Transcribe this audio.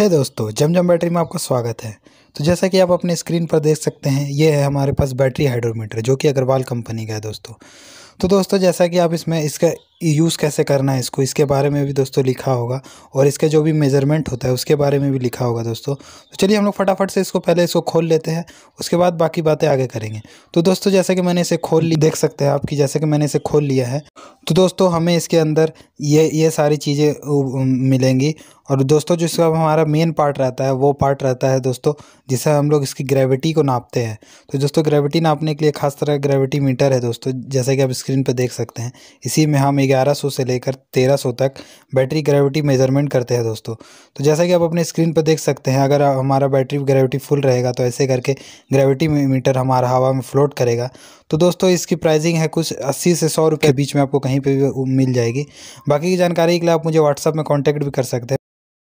हे hey दोस्तों जमजम battery में आपका स्वागत है तो जैसा कि आप अपने स्क्रीन पर देख सकते हैं ये है हमारे पास बैटरी हाइड्रोमीटर जो कि अग्रवाल कंपनी का है दोस्तों तो दोस्तों जैसा कि आप इसमें इसका यूज़ कैसे करना है इसको इसके बारे में भी दोस्तों लिखा होगा और इसके जो भी मेजरमेंट होता है उसके बारे में भी लिखा होगा दोस्तों तो चलिए हम लोग फटाफट से इसको पहले इसको खोल लेते हैं उसके बाद बाकी बातें आगे करेंगे तो दोस्तों जैसा कि मैंने इसे खोल ली देख सकते हैं आपकी जैसे कि मैंने इसे खोल लिया है तो दोस्तों हमें इसके अंदर ये ये सारी चीज़ें मिलेंगी और दोस्तों जिसका हमारा मेन पार्ट रहता है वो पार्ट रहता है दोस्तों जिससे हम लोग इसकी ग्रेविटी को नापते हैं तो दोस्तों ग्रेविटी नापने के लिए खास तरह ग्रेविटी मीटर है दोस्तों जैसे कि आप स्क्रीन पर देख सकते हैं इसी में हम 1100 से लेकर 1300 तक बैटरी ग्रेविटी मेजरमेंट करते हैं दोस्तों तो जैसा कि आप अपने स्क्रीन पर देख सकते हैं अगर हमारा बैटरी ग्रेविटी फुल रहेगा तो ऐसे करके ग्रेविटी मीटर हमारा हवा में फ्लोट करेगा तो दोस्तों इसकी प्राइसिंग है कुछ अस्सी से सौ रुपये बीच में आपको कहीं पर भी मिल जाएगी बाकी की जानकारी के लिए आप मुझे व्हाट्सअप में कॉन्टैक्ट भी कर सकते हैं